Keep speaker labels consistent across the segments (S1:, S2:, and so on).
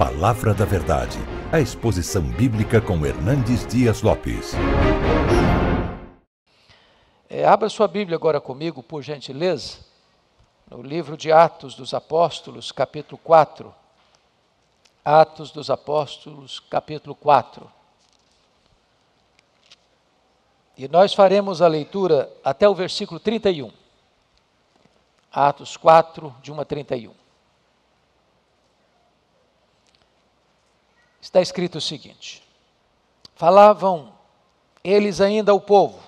S1: Palavra da Verdade, a exposição bíblica com Hernandes Dias Lopes. É, abra sua Bíblia agora comigo, por gentileza, no livro de Atos dos Apóstolos, capítulo 4. Atos dos Apóstolos, capítulo 4. E nós faremos a leitura até o versículo 31. Atos 4, de 1 a 31. está escrito o seguinte: Falavam eles ainda ao povo,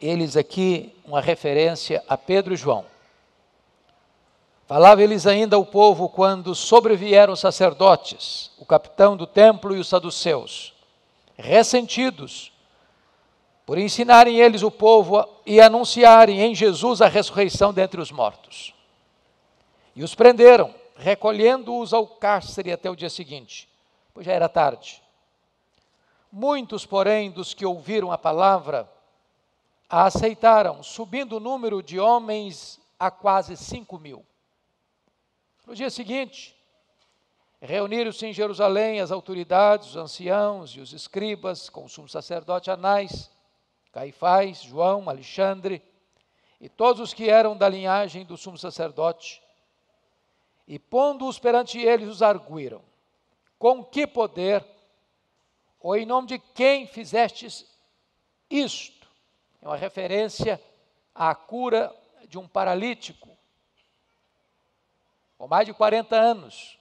S1: eles aqui uma referência a Pedro e João. Falava eles ainda ao povo quando sobrevieram os sacerdotes, o capitão do templo e os saduceus, ressentidos por ensinarem eles o povo e anunciarem em Jesus a ressurreição dentre os mortos. E os prenderam, recolhendo-os ao cárcere até o dia seguinte pois já era tarde. Muitos, porém, dos que ouviram a palavra, a aceitaram, subindo o número de homens a quase cinco mil. No dia seguinte, reuniram-se em Jerusalém as autoridades, os anciãos e os escribas, com o sumo sacerdote Anás, Caifás, João, Alexandre e todos os que eram da linhagem do sumo sacerdote. E pondo-os perante eles, os arguíram com que poder, ou em nome de quem fizestes isto? É uma referência à cura de um paralítico, com mais de 40 anos.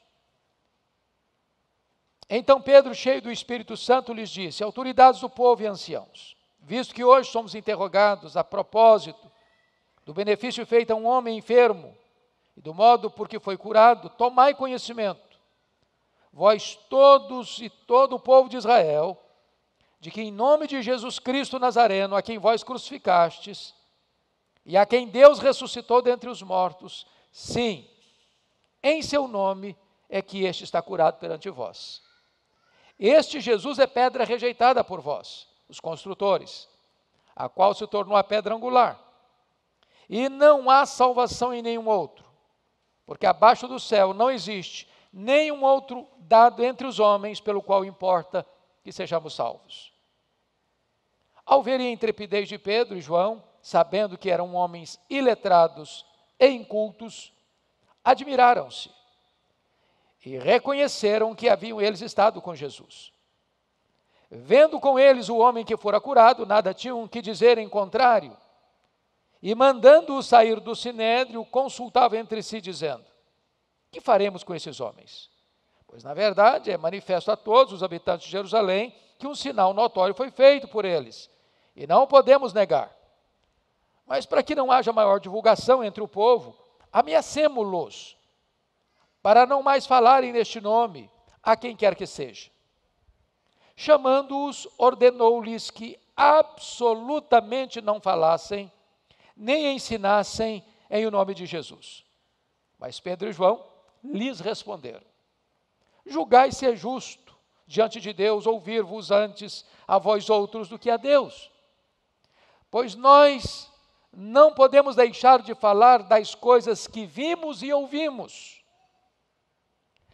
S1: Então Pedro, cheio do Espírito Santo, lhes disse: autoridades do povo e anciãos, visto que hoje somos interrogados a propósito do benefício feito a um homem enfermo e do modo por que foi curado, tomai conhecimento vós todos e todo o povo de Israel, de que em nome de Jesus Cristo Nazareno, a quem vós crucificastes, e a quem Deus ressuscitou dentre os mortos, sim, em seu nome é que este está curado perante vós. Este Jesus é pedra rejeitada por vós, os construtores, a qual se tornou a pedra angular. E não há salvação em nenhum outro, porque abaixo do céu não existe nenhum outro dado entre os homens pelo qual importa que sejamos salvos. Ao verem a intrepidez de Pedro e João, sabendo que eram homens iletrados e incultos, admiraram-se e reconheceram que haviam eles estado com Jesus. Vendo com eles o homem que fora curado, nada tinham que dizer em contrário. E mandando-o sair do sinédrio, consultava entre si, dizendo: que faremos com esses homens? Pois, na verdade, é manifesto a todos os habitantes de Jerusalém que um sinal notório foi feito por eles, e não podemos negar. Mas, para que não haja maior divulgação entre o povo, ameacemos los para não mais falarem neste nome a quem quer que seja. Chamando-os, ordenou-lhes que absolutamente não falassem, nem ensinassem em o nome de Jesus. Mas Pedro e João lhes responderam: Julgai se é justo diante de Deus ouvir-vos antes a vós outros do que a Deus. Pois nós não podemos deixar de falar das coisas que vimos e ouvimos.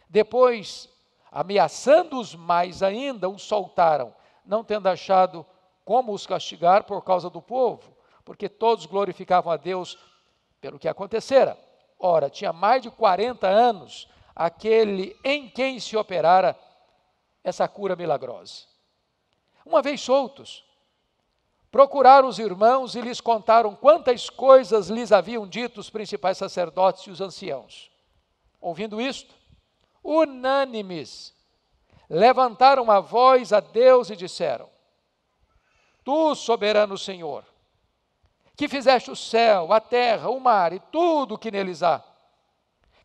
S1: Depois, ameaçando-os mais ainda, os soltaram, não tendo achado como os castigar por causa do povo, porque todos glorificavam a Deus pelo que acontecera. Ora, tinha mais de 40 anos aquele em quem se operara essa cura milagrosa. Uma vez soltos, procuraram os irmãos e lhes contaram quantas coisas lhes haviam dito os principais sacerdotes e os anciãos. Ouvindo isto, unânimes, levantaram a voz a Deus e disseram: Tu, soberano Senhor, que fizeste o céu, a terra, o mar e tudo o que neles há,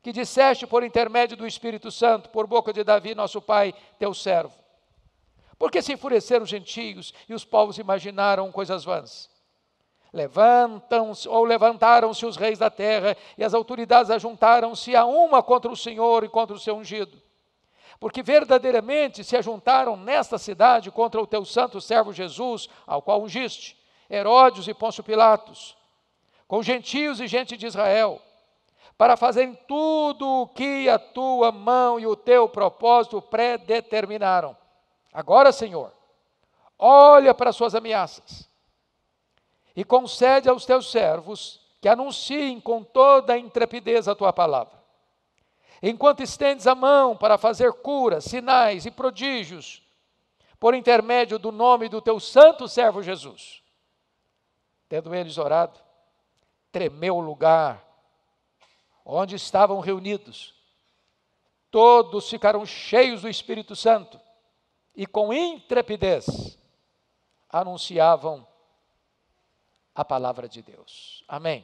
S1: que disseste por intermédio do Espírito Santo, por boca de Davi, nosso pai, teu servo. Porque se enfureceram os gentios e os povos imaginaram coisas vãs? Levantam-se ou levantaram-se os reis da terra e as autoridades ajuntaram-se a uma contra o Senhor e contra o seu ungido. Porque verdadeiramente se ajuntaram nesta cidade contra o teu santo servo Jesus, ao qual ungiste Herodes e Pôncio Pilatos, com gentios e gente de Israel, para fazerem tudo o que a tua mão e o teu propósito predeterminaram. Agora, Senhor, olha para as suas ameaças e concede aos teus servos que anunciem com toda a intrepidez a tua palavra. Enquanto estendes a mão para fazer curas, sinais e prodígios, por intermédio do nome do teu santo servo Jesus. Tendo eles orado, tremeu o lugar onde estavam reunidos. Todos ficaram cheios do Espírito Santo e com intrepidez anunciavam a palavra de Deus. Amém.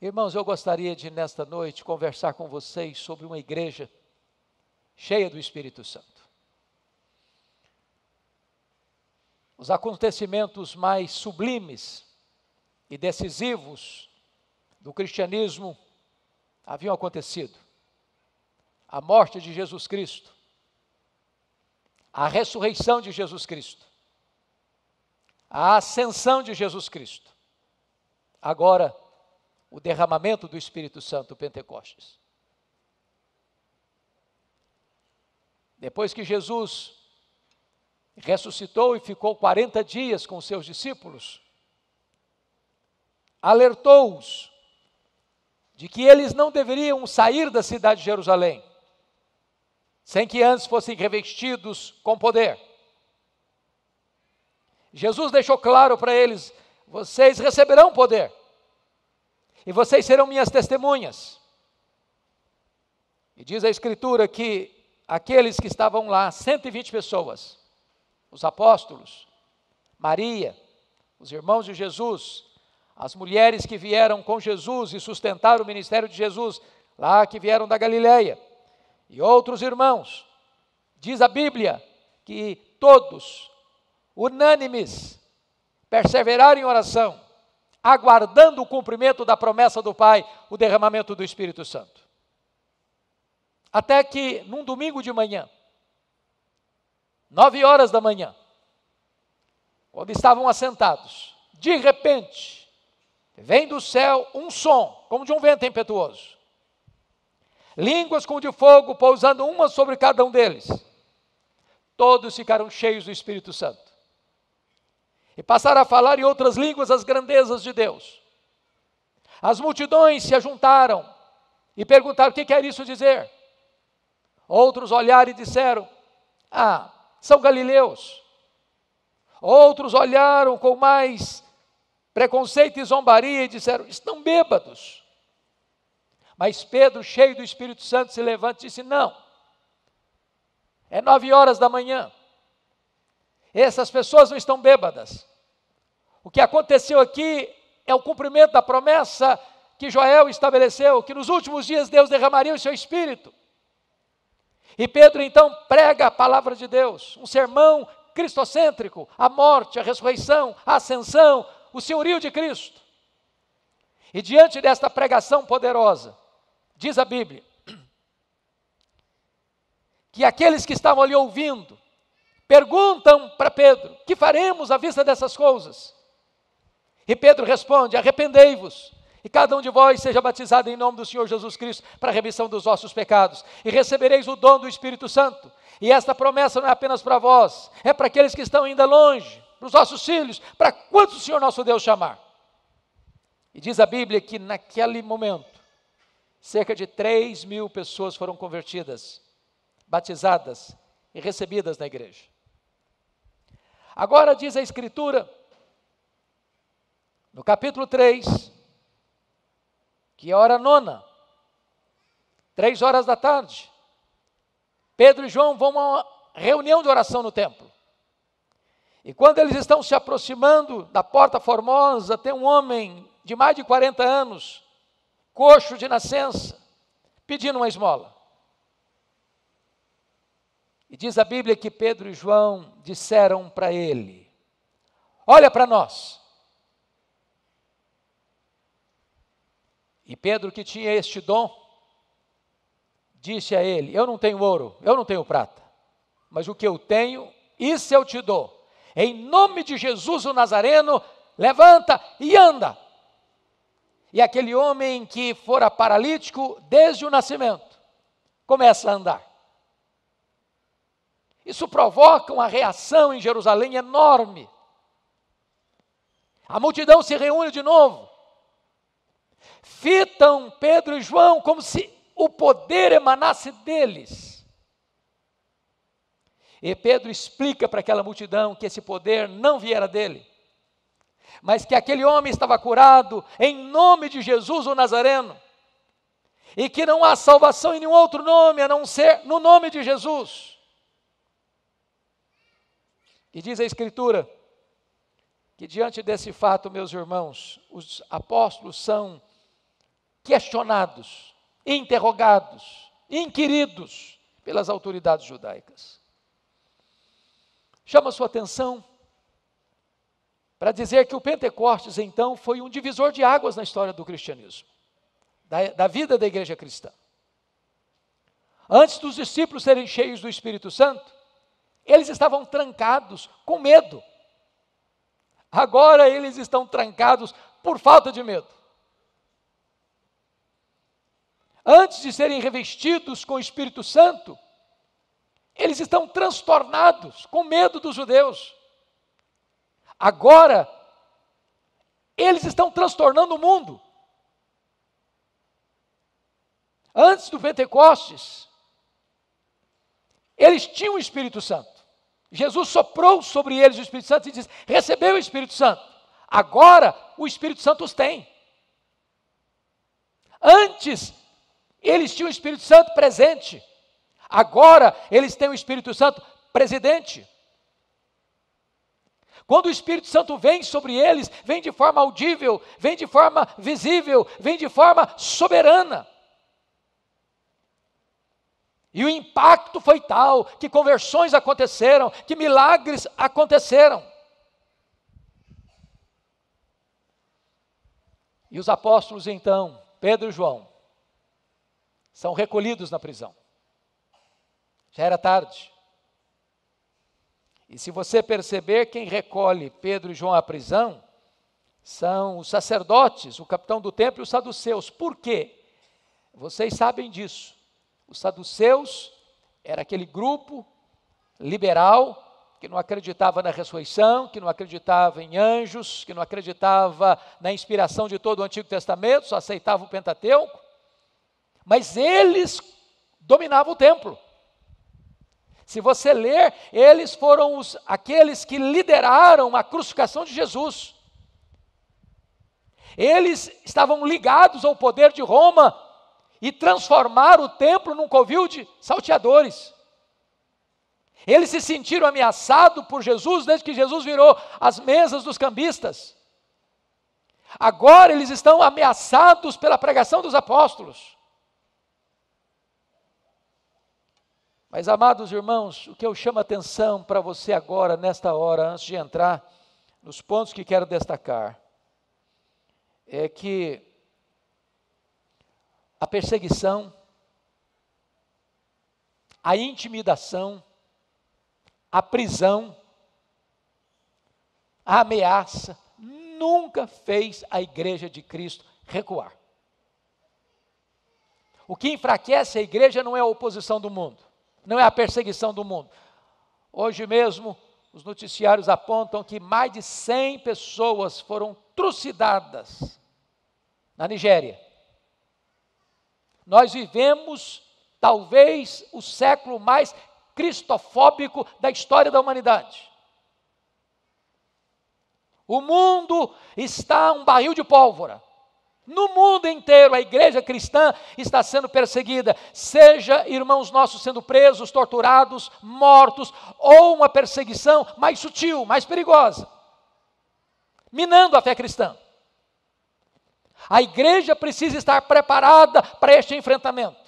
S1: Irmãos, eu gostaria de nesta noite conversar com vocês sobre uma igreja cheia do Espírito Santo. Os acontecimentos mais sublimes e decisivos do cristianismo haviam acontecido. A morte de Jesus Cristo, a ressurreição de Jesus Cristo, a ascensão de Jesus Cristo. Agora, o derramamento do Espírito Santo, Pentecostes. Depois que Jesus ressuscitou e ficou 40 dias com seus discípulos, alertou-os de que eles não deveriam sair da cidade de Jerusalém sem que antes fossem revestidos com poder. Jesus deixou claro para eles: vocês receberão poder, e vocês serão minhas testemunhas. E diz a Escritura que aqueles que estavam lá, 120 pessoas, os apóstolos, Maria, os irmãos de Jesus, as mulheres que vieram com Jesus e sustentaram o ministério de Jesus, lá que vieram da Galileia, e outros irmãos. Diz a Bíblia que todos, unânimes, perseveraram em oração, aguardando o cumprimento da promessa do Pai, o derramamento do Espírito Santo. Até que, num domingo de manhã, nove horas da manhã, quando estavam assentados, de repente, vem do céu um som, como de um vento impetuoso, línguas como de fogo pousando uma sobre cada um deles. Todos ficaram cheios do Espírito Santo e passaram a falar em outras línguas as grandezas de Deus. As multidões se ajuntaram e perguntaram: o que quer isso dizer? Outros olharam e disseram: Ah, são galileus. Outros olharam com mais preconceito e zombaria e disseram: estão bêbados. Mas Pedro, cheio do Espírito Santo, se levanta e disse: não, é nove horas da manhã. Essas pessoas não estão bêbadas. O que aconteceu aqui é o cumprimento da promessa que Joel estabeleceu, que nos últimos dias Deus derramaria o seu espírito. E Pedro então prega a palavra de Deus, um sermão cristocêntrico, a morte, a ressurreição, a ascensão, o senhorio de Cristo. E diante desta pregação poderosa, diz a Bíblia, que aqueles que estavam ali ouvindo perguntam para Pedro: que faremos à vista dessas coisas? E Pedro responde: arrependei-vos e cada um de vós seja batizado em nome do Senhor Jesus Cristo para a remissão dos vossos pecados. E recebereis o dom do Espírito Santo. E esta promessa não é apenas para vós, é para aqueles que estão ainda longe, para os nossos filhos, para quantos o Senhor nosso Deus chamar. E diz a Bíblia que naquele momento, cerca de 3 mil pessoas foram convertidas, batizadas e recebidas na igreja. Agora diz a Escritura, no capítulo 3, que é a hora nona, três horas da tarde. Pedro e João vão a uma reunião de oração no templo. E quando eles estão se aproximando da porta formosa, tem um homem de mais de 40 anos, coxo de nascença, pedindo uma esmola. E diz a Bíblia que Pedro e João disseram para ele: Olha para nós. E Pedro, que tinha este dom, disse a ele: Eu não tenho ouro, eu não tenho prata, mas o que eu tenho, isso eu te dou. Em nome de Jesus o Nazareno, levanta e anda. E aquele homem que fora paralítico desde o nascimento, começa a andar. Isso provoca uma reação em Jerusalém enorme. A multidão se reúne de novo fitam Pedro e João como se o poder emanasse deles. E Pedro explica para aquela multidão que esse poder não viera dele, mas que aquele homem estava curado em nome de Jesus o Nazareno, e que não há salvação em nenhum outro nome a não ser no nome de Jesus. E diz a Escritura que diante desse fato, meus irmãos, os apóstolos são questionados, interrogados, inquiridos pelas autoridades judaicas. Chama sua atenção para dizer que o Pentecostes, então, foi um divisor de águas na história do cristianismo, da, da vida da igreja cristã. Antes dos discípulos serem cheios do Espírito Santo, eles estavam trancados com medo. Agora eles estão trancados por falta de medo antes de serem revestidos com o Espírito Santo, eles estão transtornados, com medo dos judeus. Agora, eles estão transtornando o mundo. Antes do Pentecostes, eles tinham o Espírito Santo. Jesus soprou sobre eles o Espírito Santo e disse: Recebeu o Espírito Santo. Agora, o Espírito Santo os tem. Antes eles tinham o Espírito Santo presente. Agora eles têm o Espírito Santo presidente. Quando o Espírito Santo vem sobre eles, vem de forma audível, vem de forma visível, vem de forma soberana. E o impacto foi tal que conversões aconteceram, que milagres aconteceram. E os apóstolos então, Pedro e João, são recolhidos na prisão. Já era tarde. E se você perceber, quem recolhe Pedro e João à prisão são os sacerdotes, o capitão do templo e os saduceus. Por quê? Vocês sabem disso. Os saduceus era aquele grupo liberal que não acreditava na ressurreição, que não acreditava em anjos, que não acreditava na inspiração de todo o Antigo Testamento, só aceitava o Pentateuco. Mas eles dominavam o templo. Se você ler, eles foram os, aqueles que lideraram a crucificação de Jesus. Eles estavam ligados ao poder de Roma e transformaram o templo num covil de salteadores. Eles se sentiram ameaçados por Jesus desde que Jesus virou as mesas dos cambistas. Agora eles estão ameaçados pela pregação dos apóstolos. Mas, amados irmãos, o que eu chamo a atenção para você agora, nesta hora, antes de entrar nos pontos que quero destacar, é que a perseguição, a intimidação, a prisão, a ameaça, nunca fez a igreja de Cristo recuar. O que enfraquece a igreja não é a oposição do mundo não é a perseguição do mundo. Hoje mesmo, os noticiários apontam que mais de 100 pessoas foram trucidadas na Nigéria. Nós vivemos talvez o século mais cristofóbico da história da humanidade. O mundo está um barril de pólvora. No mundo inteiro, a igreja cristã está sendo perseguida, seja irmãos nossos sendo presos, torturados, mortos, ou uma perseguição mais sutil, mais perigosa, minando a fé cristã. A igreja precisa estar preparada para este enfrentamento.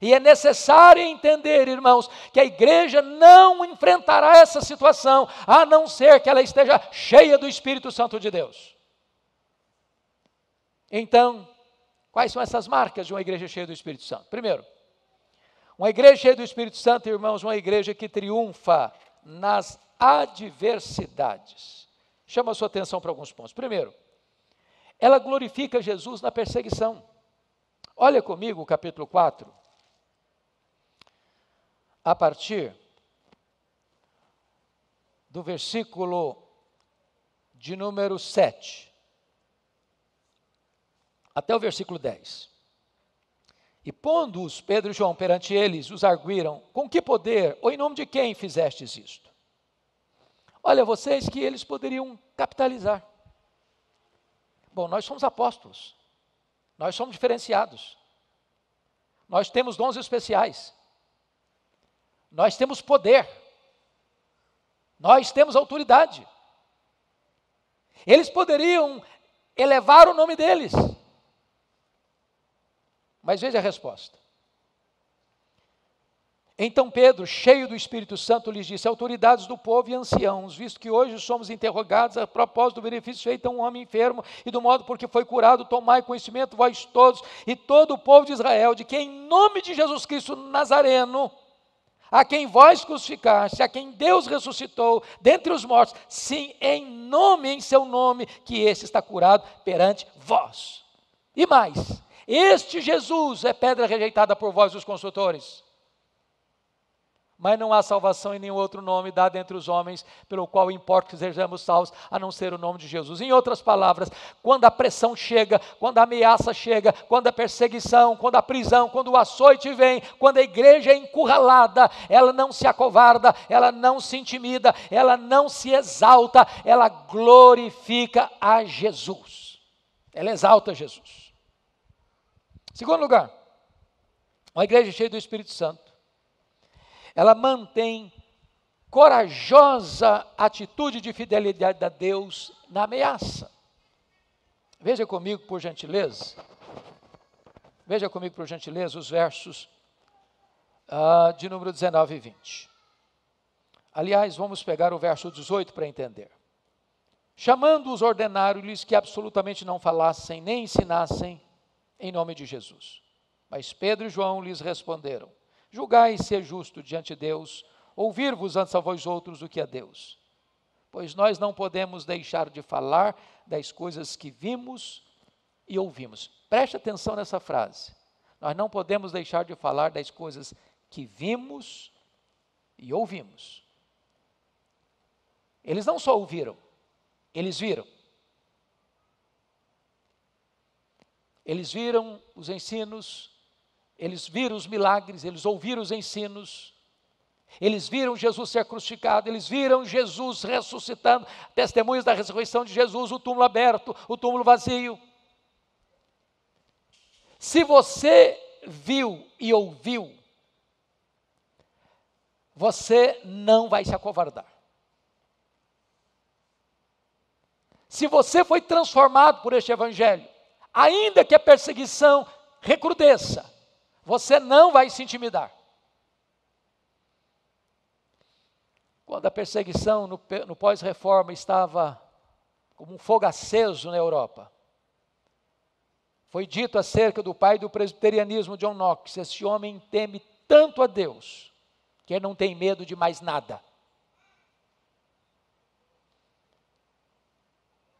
S1: E é necessário entender, irmãos, que a igreja não enfrentará essa situação, a não ser que ela esteja cheia do Espírito Santo de Deus. Então, quais são essas marcas de uma igreja cheia do Espírito Santo? Primeiro, uma igreja cheia do Espírito Santo, irmãos, uma igreja que triunfa nas adversidades. Chama a sua atenção para alguns pontos. Primeiro, ela glorifica Jesus na perseguição. Olha comigo o capítulo 4, a partir do versículo de número 7 até o versículo 10. E pondo-os Pedro e João perante eles, os arguíram: Com que poder ou em nome de quem fizestes isto? Olha, vocês que eles poderiam capitalizar. Bom, nós somos apóstolos, nós somos diferenciados, nós temos dons especiais, nós temos poder, nós temos autoridade. Eles poderiam elevar o nome deles mas veja a resposta. Então Pedro, cheio do Espírito Santo, lhes disse: autoridades do povo e anciãos, visto que hoje somos interrogados a propósito do benefício feito a um homem enfermo e do modo porque foi curado, tomai conhecimento, vós todos e todo o povo de Israel, de que em nome de Jesus Cristo Nazareno, a quem vós crucificaste, a quem Deus ressuscitou dentre os mortos, sim, em nome, em seu nome, que esse está curado perante vós. E mais, este Jesus é pedra rejeitada por vós, os construtores. Mas não há salvação em nenhum outro nome dado entre os homens, pelo qual importa que sejamos salvos, a não ser o nome de Jesus. Em outras palavras, quando a pressão chega, quando a ameaça chega, quando a perseguição, quando a prisão, quando o açoite vem, quando a igreja é encurralada, ela não se acovarda, ela não se intimida, ela não se exalta, ela glorifica a Jesus. Ela exalta Jesus. Segundo lugar, uma igreja cheia do Espírito Santo, ela mantém corajosa atitude de fidelidade a Deus na ameaça. Veja comigo, por gentileza, veja comigo, por gentileza, os versos uh, de número 19 e 20. Aliás, vamos pegar o verso 18 para entender. Chamando-os, ordenaram-lhes que absolutamente não falassem nem ensinassem em nome de Jesus. Mas Pedro e João lhes responderam: Julgai se é justo diante de Deus ouvir-vos antes a vós outros do que a Deus. Pois nós não podemos deixar de falar das coisas que vimos e ouvimos. Preste atenção nessa frase. Nós não podemos deixar de falar das coisas que vimos e ouvimos. Eles não só ouviram, eles viram. Eles viram os ensinos, eles viram os milagres, eles ouviram os ensinos, eles viram Jesus ser crucificado, eles viram Jesus ressuscitando, testemunhos da ressurreição de Jesus, o túmulo aberto, o túmulo vazio. Se você viu e ouviu, você não vai se acovardar. Se você foi transformado por este evangelho, ainda que a perseguição recrudesça, você não vai se intimidar. Quando a perseguição no, no pós-reforma estava como um fogo aceso na Europa, foi dito acerca do pai do presbiterianismo John Knox: esse homem teme tanto a Deus que ele não tem medo de mais nada.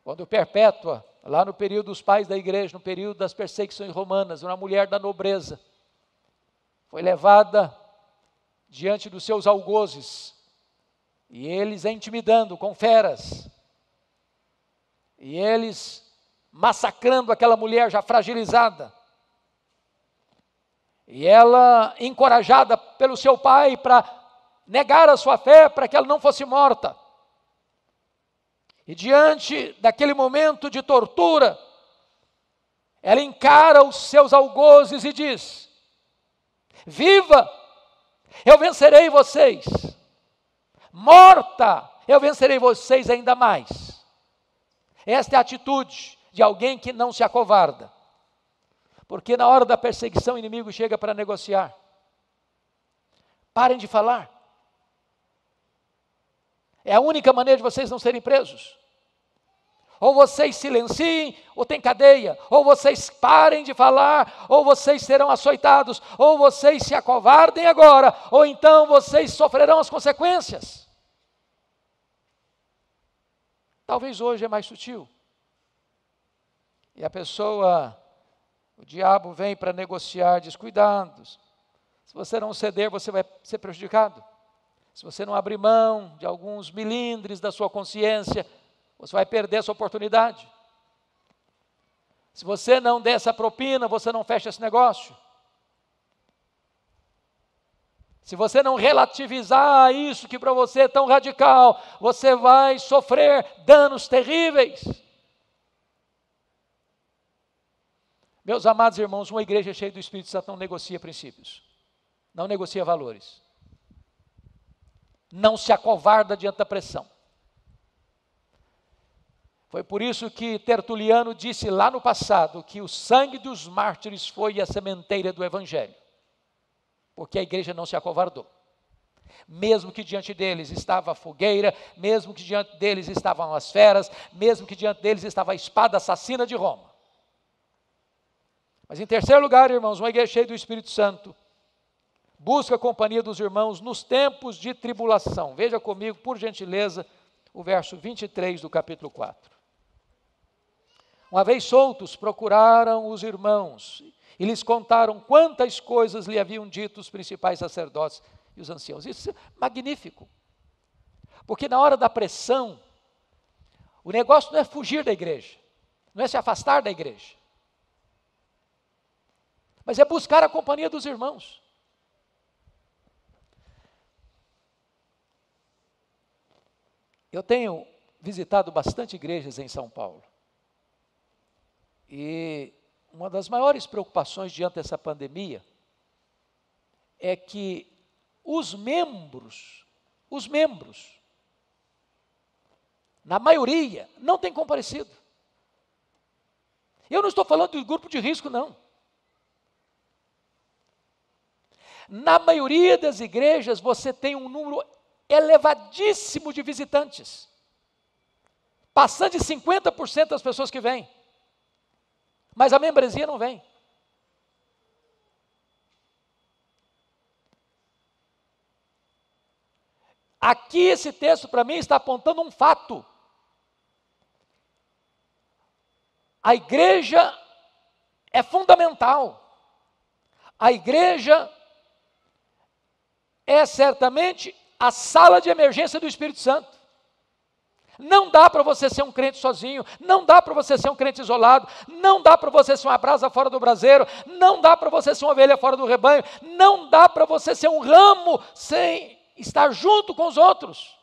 S1: Quando Perpétua lá no período dos pais da igreja, no período das perseguições romanas, uma mulher da nobreza foi levada diante dos seus algozes e eles a intimidando com feras e eles massacrando aquela mulher já fragilizada. E ela, encorajada pelo seu pai para negar a sua fé, para que ela não fosse morta, e diante daquele momento de tortura, ela encara os seus algozes e diz: Viva, eu vencerei vocês. Morta, eu vencerei vocês ainda mais. Esta é a atitude de alguém que não se acovarda. Porque na hora da perseguição o inimigo chega para negociar. Parem de falar. É a única maneira de vocês não serem presos ou vocês silenciem, ou tem cadeia, ou vocês parem de falar, ou vocês serão açoitados, ou vocês se acovardem agora, ou então vocês sofrerão as consequências. Talvez hoje é mais sutil. E a pessoa, o diabo vem para negociar descuidados. Se você não ceder, você vai ser prejudicado. Se você não abrir mão de alguns milindres da sua consciência, você vai perder essa oportunidade. Se você não der essa propina, você não fecha esse negócio. Se você não relativizar isso que para você é tão radical, você vai sofrer danos terríveis. Meus amados irmãos, uma igreja cheia do Espírito Santo não negocia princípios, não negocia valores, não se acovarda diante da pressão. Foi por isso que Tertuliano disse lá no passado que o sangue dos mártires foi a sementeira do Evangelho, porque a igreja não se acovardou. Mesmo que diante deles estava a fogueira, mesmo que diante deles estavam as feras, mesmo que diante deles estava a espada assassina de Roma. Mas em terceiro lugar, irmãos, uma igreja cheia do Espírito Santo busca a companhia dos irmãos nos tempos de tribulação. Veja comigo, por gentileza, o verso 23 do capítulo 4. Uma vez soltos, procuraram os irmãos e lhes contaram quantas coisas lhe haviam dito os principais sacerdotes e os anciãos. Isso é magnífico. Porque na hora da pressão, o negócio não é fugir da igreja, não é se afastar da igreja, mas é buscar a companhia dos irmãos. Eu tenho visitado bastante igrejas em São Paulo. E uma das maiores preocupações diante dessa pandemia é que os membros, os membros, na maioria, não têm comparecido. Eu não estou falando de grupo de risco, não. Na maioria das igrejas, você tem um número elevadíssimo de visitantes, passando de 50% das pessoas que vêm. Mas a membresia não vem. Aqui esse texto para mim está apontando um fato. A igreja é fundamental. A igreja é certamente a sala de emergência do Espírito Santo. Não dá para você ser um crente sozinho, não dá para você ser um crente isolado, não dá para você ser uma brasa fora do braseiro, não dá para você ser uma ovelha fora do rebanho, não dá para você ser um ramo sem estar junto com os outros.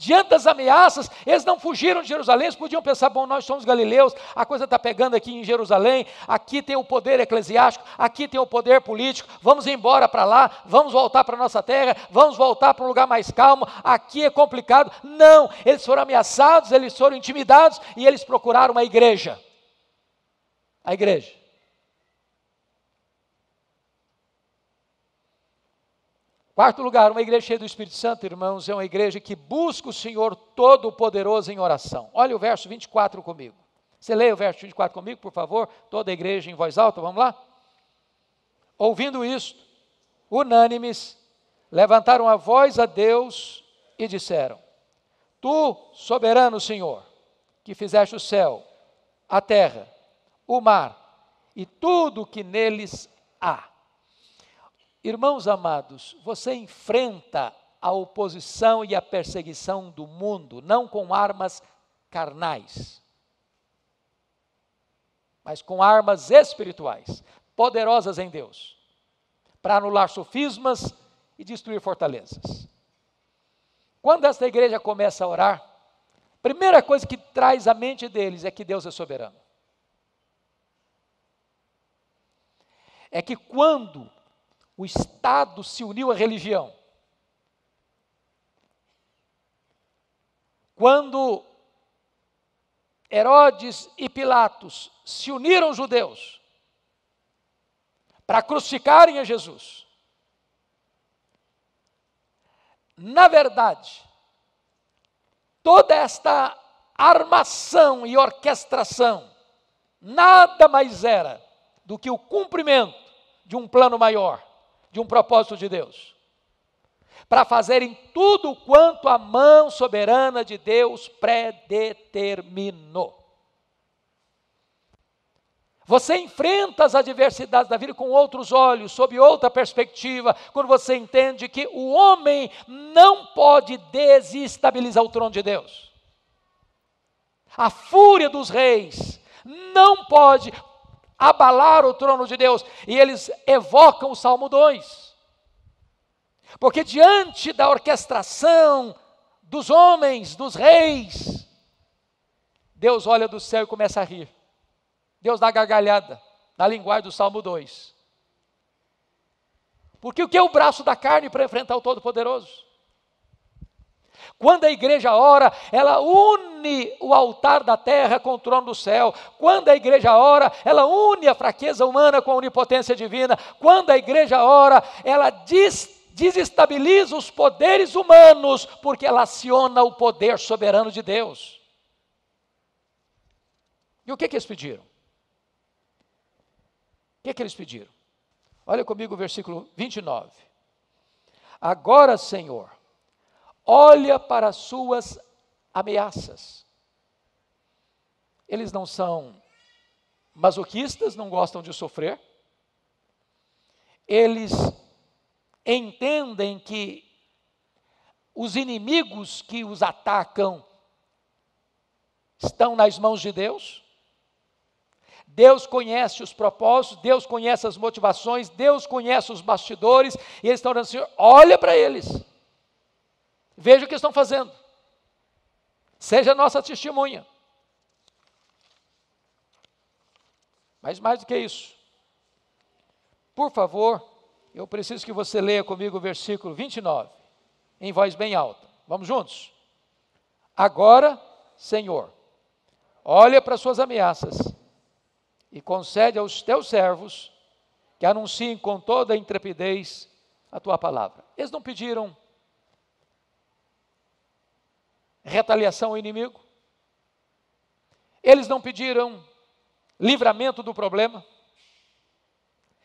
S1: Diante das ameaças, eles não fugiram de Jerusalém, eles podiam pensar: bom, nós somos galileus, a coisa está pegando aqui em Jerusalém, aqui tem o poder eclesiástico, aqui tem o poder político, vamos embora para lá, vamos voltar para nossa terra, vamos voltar para um lugar mais calmo, aqui é complicado. Não, eles foram ameaçados, eles foram intimidados e eles procuraram uma igreja. A igreja. Quarto lugar, uma igreja cheia do Espírito Santo, irmãos, é uma igreja que busca o Senhor Todo-Poderoso em oração. Olha o verso 24 comigo. Você lê o verso 24 comigo, por favor? Toda a igreja em voz alta, vamos lá? Ouvindo isto, unânimes, levantaram a voz a Deus e disseram: Tu, soberano Senhor, que fizeste o céu, a terra, o mar e tudo o que neles há, Irmãos amados, você enfrenta a oposição e a perseguição do mundo não com armas carnais, mas com armas espirituais, poderosas em Deus, para anular sofismas e destruir fortalezas. Quando esta igreja começa a orar, a primeira coisa que traz à mente deles é que Deus é soberano. É que quando o Estado se uniu à religião. Quando Herodes e Pilatos se uniram aos judeus para crucificarem a Jesus, na verdade, toda esta armação e orquestração nada mais era do que o cumprimento de um plano maior de um propósito de Deus. Para fazerem tudo quanto a mão soberana de Deus predeterminou. Você enfrenta as adversidades da vida com outros olhos, sob outra perspectiva, quando você entende que o homem não pode desestabilizar o trono de Deus. A fúria dos reis não pode abalar o trono de Deus. E eles evocam o Salmo 2. Porque diante da orquestração dos homens, dos reis, Deus olha do céu e começa a rir. Deus dá gargalhada na linguagem do Salmo 2. Porque o que é o braço da carne para enfrentar o Todo-Poderoso? Quando a igreja ora, ela une o altar da terra com o trono do céu. Quando a igreja ora, ela une a fraqueza humana com a onipotência divina. Quando a igreja ora, ela diz desestabiliza os poderes humanos, porque ela aciona o poder soberano de Deus. E o que, que eles pediram? O que, que eles pediram? Olha comigo o versículo 29. Agora, Senhor, olha para as suas ameaças. Eles não são masoquistas, não gostam de sofrer. Eles entendem que os inimigos que os atacam estão nas mãos de Deus. Deus conhece os propósitos, Deus conhece as motivações, Deus conhece os bastidores, e eles estão dizendo assim: olha para eles Veja o que estão fazendo. Seja nossa testemunha. Mas mais do que isso, por favor, eu preciso que você leia comigo o versículo 29, em voz bem alta. Vamos juntos? Agora, Senhor, olha para suas ameaças e concede aos teus servos que anunciem com toda a intrepidez a tua palavra. Eles não pediram retaliação ao inimigo. Eles não pediram livramento do problema.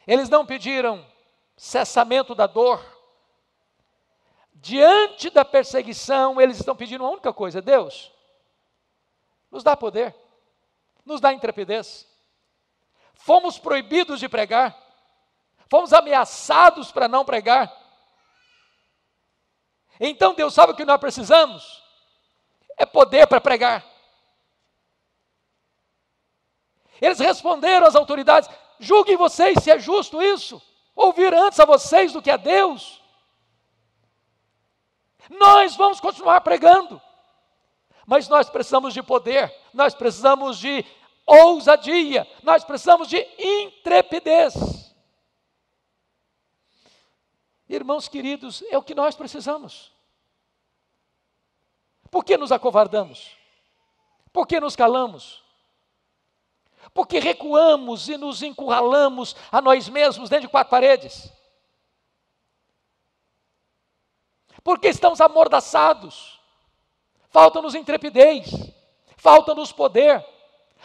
S1: Eles não pediram cessamento da dor. Diante da perseguição, eles estão pedindo uma única coisa: Deus, nos dá poder, nos dá intrepidez. Fomos proibidos de pregar, fomos ameaçados para não pregar. Então Deus sabe o que nós precisamos? é poder para pregar. Eles responderam às autoridades: julguem vocês se é justo isso, ouvir antes a vocês do que a Deus. Nós vamos continuar pregando, mas nós precisamos de poder, nós precisamos de ousadia, nós precisamos de intrepidez. Irmãos queridos, é o que nós precisamos. Por que nos acovardamos? Por que nos calamos? Por que recuamos e nos encurralamos a nós mesmos dentro de quatro paredes? Porque estamos amordaçados, falta-nos intrepidez, falta-nos poder,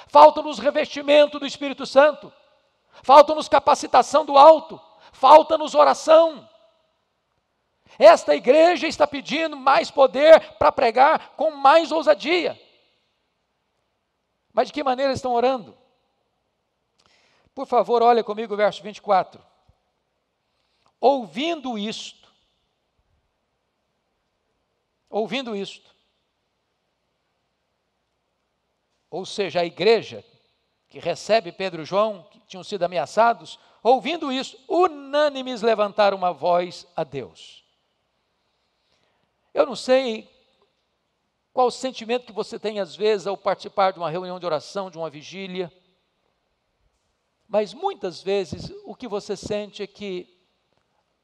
S1: falta-nos revestimento do Espírito Santo, falta-nos capacitação do alto, falta-nos oração, esta igreja está pedindo mais poder para pregar com mais ousadia. Mas de que maneira estão orando? Por favor, olha comigo o verso 24. Ouvindo isto, ouvindo isto, ou seja, a igreja que recebe Pedro e João, que tinham sido ameaçados, ouvindo isso, unânimes levantaram uma voz a Deus. Eu não sei qual o sentimento que você tem às vezes ao participar de uma reunião de oração, de uma vigília, mas muitas vezes o que você sente é que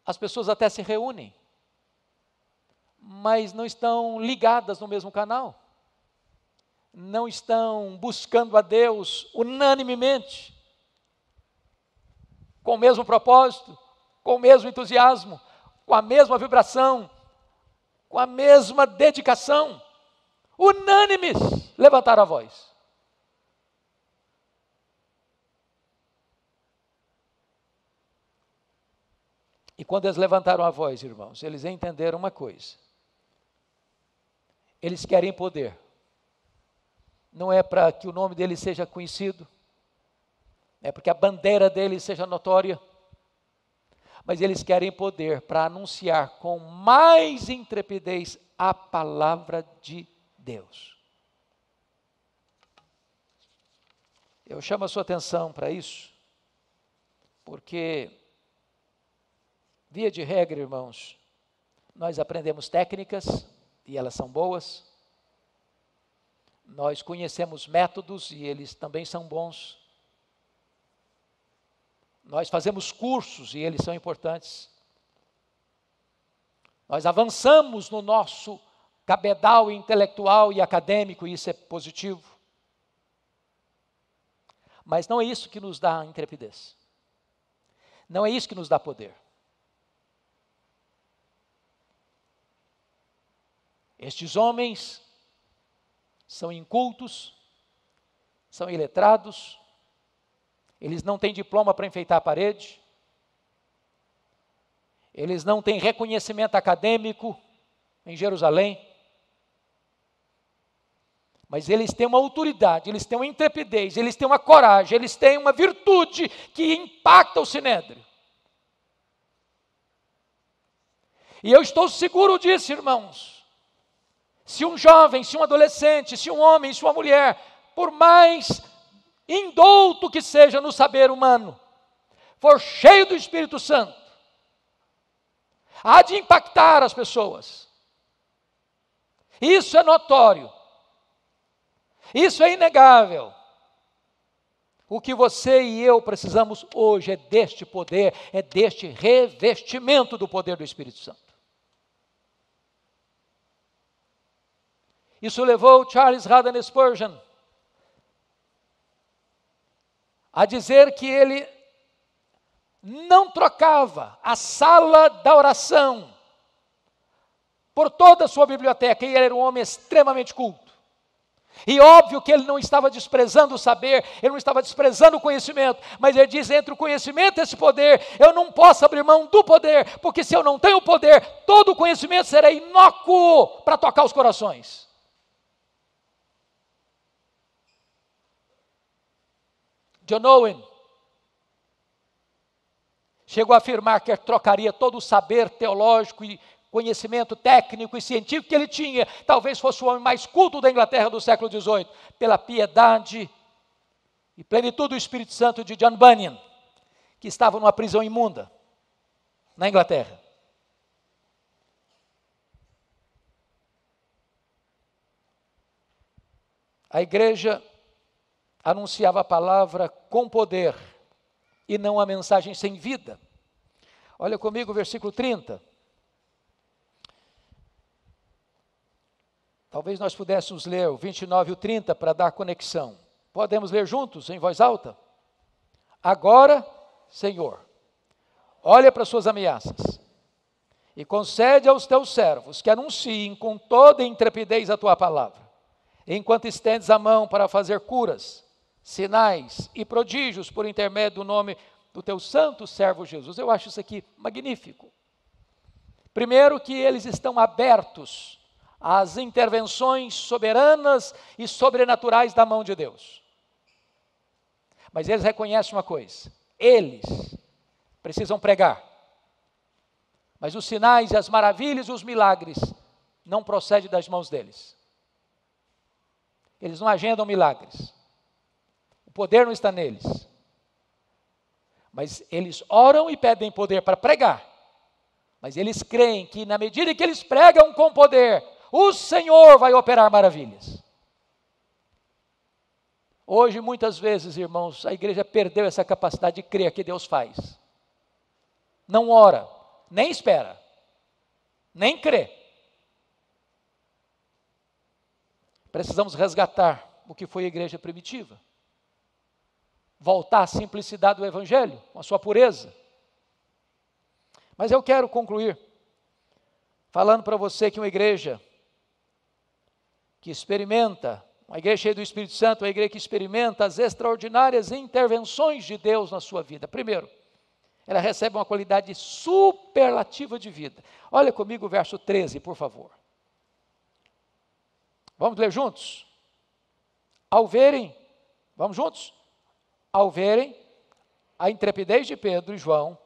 S1: as pessoas até se reúnem, mas não estão ligadas no mesmo canal, não estão buscando a Deus unanimemente, com o mesmo propósito, com o mesmo entusiasmo, com a mesma vibração, com a mesma dedicação, unânimes, levantaram a voz. E quando eles levantaram a voz, irmãos, eles entenderam uma coisa. Eles querem poder. Não é para que o nome deles seja conhecido, é porque a bandeira deles seja notória mas eles querem poder para anunciar com mais intrepidez a palavra de Deus. Eu chamo a sua atenção para isso, porque, via de regra, irmãos, nós aprendemos técnicas, e elas são boas, nós conhecemos métodos, e eles também são bons, nós fazemos cursos e eles são importantes. Nós avançamos no nosso cabedal intelectual e acadêmico, e isso é positivo. Mas não é isso que nos dá intrepidez. Não é isso que nos dá poder. Estes homens são incultos, são iletrados, eles não têm diploma para enfeitar a parede. Eles não têm reconhecimento acadêmico em Jerusalém. Mas eles têm uma autoridade, eles têm uma intrepidez, eles têm uma coragem, eles têm uma virtude que impacta o sinédrio. E eu estou seguro disso, irmãos. Se um jovem, se um adolescente, se um homem, se uma mulher, por mais indouto que seja no saber humano, for cheio do Espírito Santo, há de impactar as pessoas. Isso é notório, isso é inegável. O que você e eu precisamos hoje é deste poder, é deste revestimento do poder do Espírito Santo. Isso levou Charles Haddon Spurgeon a dizer que ele não trocava a sala da oração por toda a sua biblioteca, e ele era um homem extremamente culto. E óbvio que ele não estava desprezando o saber, ele não estava desprezando o conhecimento, mas ele diz: entre o conhecimento e esse poder, eu não posso abrir mão do poder, porque se eu não tenho o poder, todo o conhecimento será inócuo para tocar os corações. John Owen chegou a afirmar que trocaria todo o saber teológico e conhecimento técnico e científico que ele tinha, talvez fosse o homem mais culto da Inglaterra do século XVIII, pela piedade e plenitude do Espírito Santo de John Bunyan, que estava numa prisão imunda na Inglaterra. A igreja anunciava a palavra com poder e não a mensagem sem vida. Olha comigo o versículo 30. Talvez nós pudéssemos ler o 29 e o 30 para dar conexão. Podemos ler juntos, em voz alta? Agora, Senhor, olha para suas ameaças e concede aos teus servos que anunciem com toda intrepidez a tua palavra, enquanto estendes a mão para fazer curas sinais e prodígios por intermédio do nome do teu santo servo Jesus. Eu acho isso aqui magnífico. Primeiro, que eles estão abertos às intervenções soberanas e sobrenaturais da mão de Deus. Mas eles reconhecem uma coisa: eles precisam pregar. Mas os sinais, as maravilhas e os milagres não procedem das mãos deles. Eles não agendam milagres poder não está neles. Mas eles oram e pedem poder para pregar. Mas eles creem que, na medida que eles pregam com poder, o Senhor vai operar maravilhas. Hoje, muitas vezes, irmãos, a igreja perdeu essa capacidade de crer que Deus faz. Não ora, nem espera, nem crê. Precisamos resgatar o que foi a igreja primitiva voltar à simplicidade do Evangelho, com a sua pureza. Mas eu quero concluir falando para você que uma igreja que experimenta, uma igreja cheia do Espírito Santo, uma igreja que experimenta as extraordinárias intervenções de Deus na sua vida. Primeiro, ela recebe uma qualidade superlativa de vida. Olha comigo o verso 13, por favor. Vamos ler juntos? Ao verem, vamos juntos? ao verem a intrepidez de Pedro e João,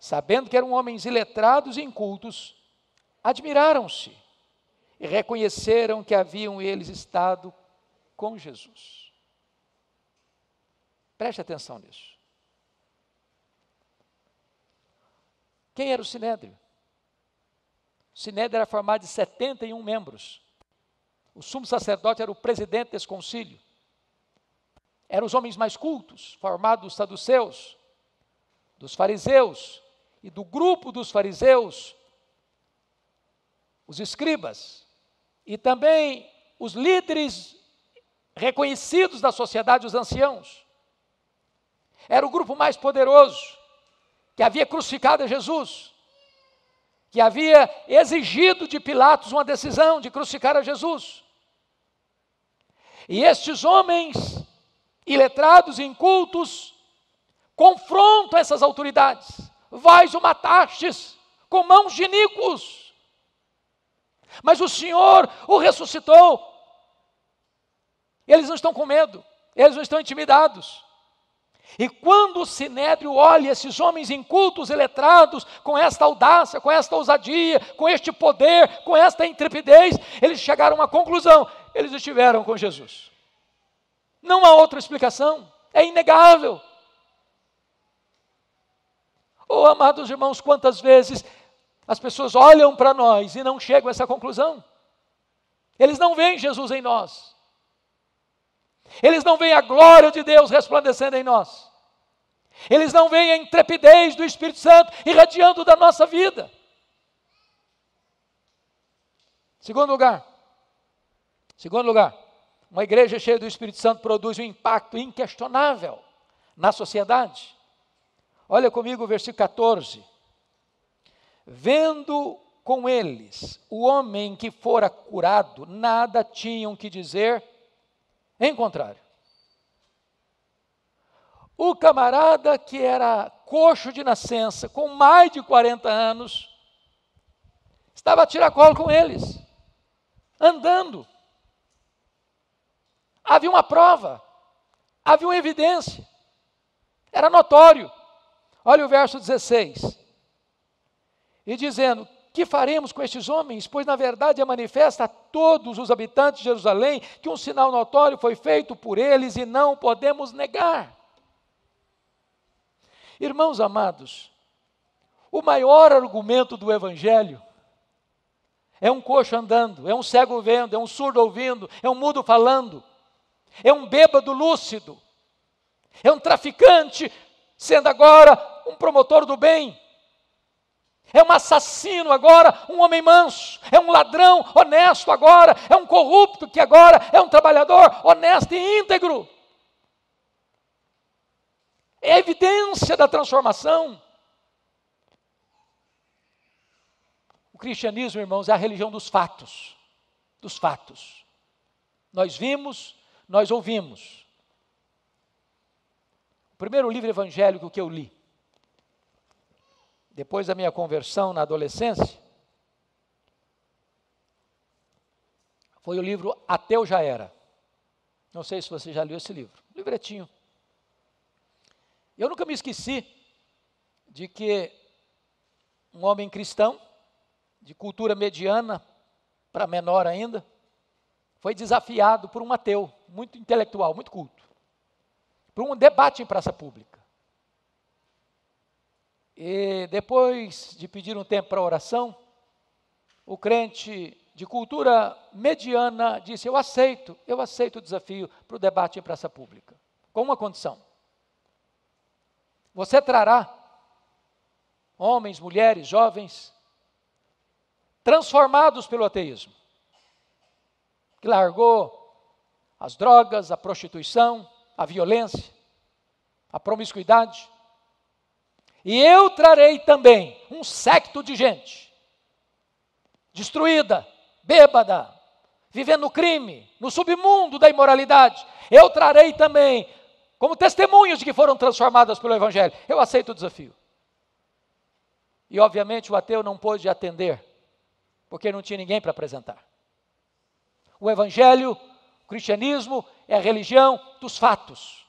S1: sabendo que eram homens iletrados e incultos, admiraram-se e reconheceram que haviam eles estado com Jesus. Preste atenção nisso. Quem era o Sinédrio? O Sinédrio era formado de 71 membros. O sumo sacerdote era o presidente desse concílio. Eram os homens mais cultos, formados dos saduceus, dos fariseus e do grupo dos fariseus, os escribas e também os líderes reconhecidos da sociedade, os anciãos. Era o grupo mais poderoso que havia crucificado Jesus, que havia exigido de Pilatos uma decisão de crucificar a Jesus. E estes homens iletrados, incultos, confrontam essas autoridades. vais o matastes com mãos de nicos, mas o Senhor o ressuscitou. Eles não estão com medo, eles não estão intimidados. E quando o Sinédrio olha esses homens incultos, letrados, com esta audácia, com esta ousadia, com este poder, com esta intrepidez, eles chegaram a uma conclusão: eles estiveram com Jesus. Não há outra explicação. É inegável. Oh, amados irmãos, quantas vezes as pessoas olham para nós e não chegam a essa conclusão? Eles não veem Jesus em nós. Eles não veem a glória de Deus resplandecendo em nós. Eles não veem a intrepidez do Espírito Santo irradiando da nossa vida. Segundo lugar. Segundo lugar. Uma igreja cheia do Espírito Santo produz um impacto inquestionável na sociedade. Olha comigo o versículo 14. Vendo com eles o homem que fora curado, nada tinham que dizer em contrário. O camarada que era coxo de nascença, com mais de 40 anos, estava a tiracolo com eles, andando. Havia uma prova, havia uma evidência, era notório. Olha o verso 16. E dizendo: Que faremos com estes homens? Pois na verdade é manifesta a todos os habitantes de Jerusalém que um sinal notório foi feito por eles e não podemos negar. Irmãos amados, o maior argumento do Evangelho é um coxo andando, é um cego vendo, é um surdo ouvindo, é um mudo falando é um bêbado lúcido, é um traficante, sendo agora um promotor do bem, é um assassino agora, um homem manso, é um ladrão honesto agora, é um corrupto que agora é um trabalhador honesto e íntegro. É a evidência da transformação. O cristianismo, irmãos, é a religião dos fatos. Dos fatos. Nós vimos, nós ouvimos. O primeiro livro evangélico que eu li, depois da minha conversão na adolescência, foi o livro Ateu Já Era. Não sei se você já leu esse livro, livretinho. Eu nunca me esqueci de que um homem cristão, de cultura mediana para menor ainda, foi desafiado por um ateu muito intelectual, muito culto, para um debate em praça pública. E depois de pedir um tempo para oração, o crente de cultura mediana disse: Eu aceito, eu aceito o desafio para o debate em praça pública, com uma condição. Você trará homens, mulheres, jovens, transformados pelo ateísmo, que largou as drogas, a prostituição, a violência, a promiscuidade. E eu trarei também um secto de gente destruída, bêbada, vivendo no crime, no submundo da imoralidade. Eu trarei também como testemunhos de que foram transformadas pelo Evangelho. Eu aceito o desafio. E obviamente o ateu não pôde atender, porque não tinha ninguém para apresentar. O Evangelho cristianismo é a religião dos fatos.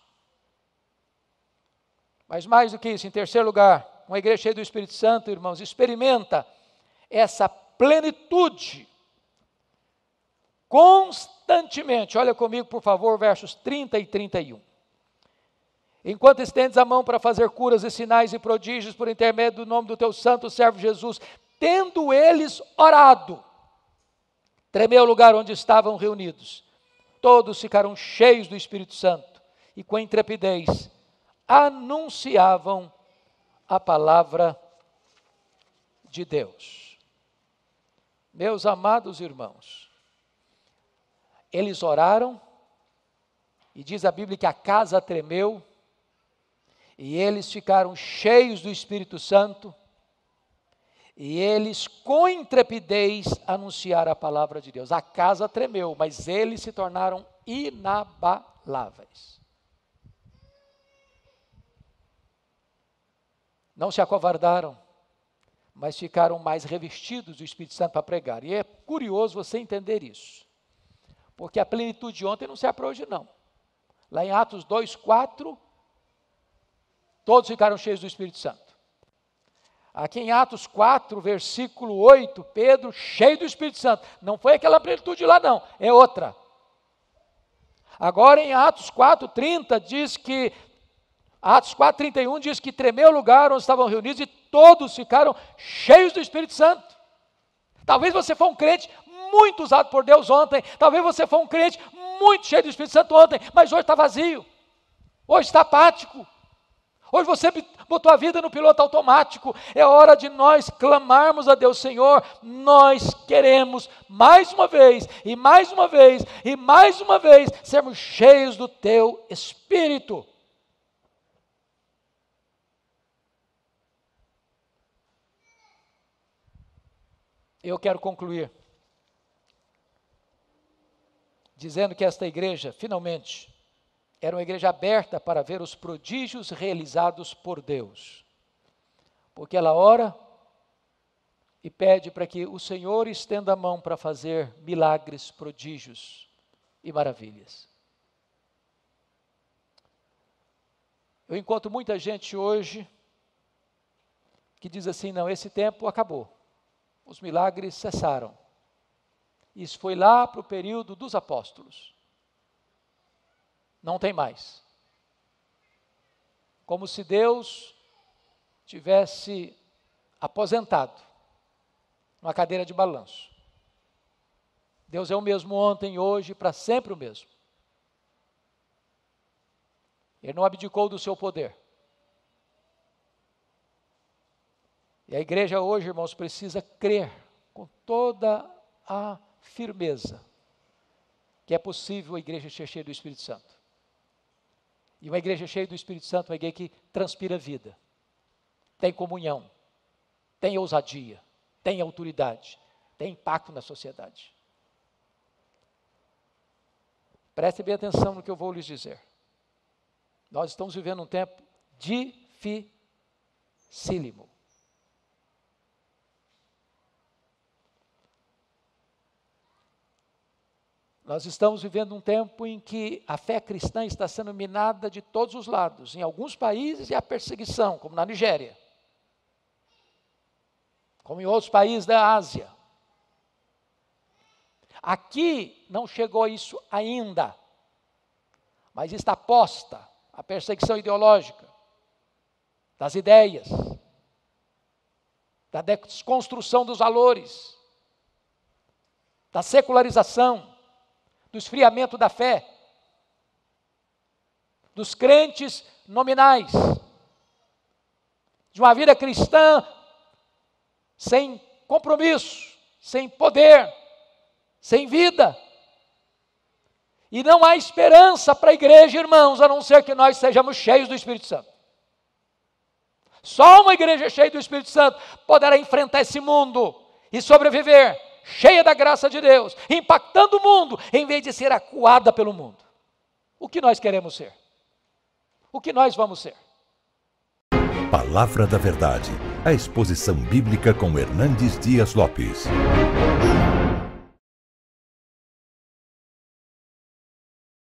S1: Mas mais do que isso, em terceiro lugar, uma igreja cheia do Espírito Santo, irmãos, experimenta essa plenitude constantemente. Olha comigo, por favor, versos 30 e 31. Enquanto estendes a mão para fazer curas e sinais e prodígios por intermédio do nome do teu santo servo Jesus, tendo eles orado, tremeu o lugar onde estavam reunidos todos ficaram cheios do Espírito Santo e com intrepidez anunciavam a palavra de Deus. Meus amados irmãos, eles oraram e diz a Bíblia que a casa tremeu e eles ficaram cheios do Espírito Santo e eles com intrepidez anunciaram a palavra de Deus. A casa tremeu, mas eles se tornaram inabaláveis. Não se acovardaram, mas ficaram mais revestidos do Espírito Santo para pregar. E é curioso você entender isso. Porque a plenitude de ontem não se para hoje, não. Lá em Atos 2, 4, todos ficaram cheios do Espírito Santo. Aqui em Atos 4, versículo 8, Pedro, cheio do Espírito Santo. Não foi aquela plenitude lá, não, é outra. Agora em Atos 4, 30, diz que. Atos 4, 31 diz que tremeu o lugar onde estavam reunidos e todos ficaram cheios do Espírito Santo. Talvez você foi um crente muito usado por Deus ontem, talvez você foi um crente muito cheio do Espírito Santo ontem, mas hoje está vazio, hoje está apático, Hoje você botou a vida no piloto automático. É hora de nós clamarmos a Deus, Senhor, nós queremos mais uma vez, e mais uma vez, e mais uma vez sermos cheios do teu espírito. Eu quero concluir dizendo que esta igreja finalmente era uma igreja aberta para ver os prodígios realizados por Deus. Porque ela ora e pede para que o Senhor estenda a mão para fazer milagres, prodígios e maravilhas. Eu encontro muita gente hoje que diz assim: não, esse tempo acabou, os milagres cessaram. Isso foi lá para o período dos apóstolos não tem mais. Como se Deus tivesse aposentado numa cadeira de balanço. Deus é o mesmo ontem, hoje, para sempre o mesmo. Ele não abdicou do seu poder. E a igreja hoje, irmãos, precisa crer com toda a firmeza que é possível a igreja ser cheia do Espírito Santo. E uma igreja cheia do Espírito Santo é uma igreja que transpira vida, tem comunhão, tem ousadia, tem autoridade, tem impacto na sociedade. Prestem bem atenção no que eu vou lhes dizer. Nós estamos vivendo um tempo dificílimo. Nós estamos vivendo um tempo em que a fé cristã está sendo minada de todos os lados. Em alguns países é a perseguição, como na Nigéria, como em outros países da Ásia. Aqui não chegou isso ainda, mas está posta a perseguição ideológica das ideias, da desconstrução dos valores, da secularização do esfriamento da fé, dos crentes nominais, de uma vida cristã sem compromisso, sem poder, sem vida. E não há esperança para a igreja, irmãos, a não ser que nós sejamos cheios do Espírito Santo. Só uma igreja cheia do Espírito Santo poderá enfrentar esse mundo e sobreviver cheia da graça de Deus, impactando o mundo, em vez de ser acuada pelo mundo. O que nós queremos ser? O que nós vamos ser? Palavra da Verdade, a exposição bíblica com Hernandes Dias Lopes.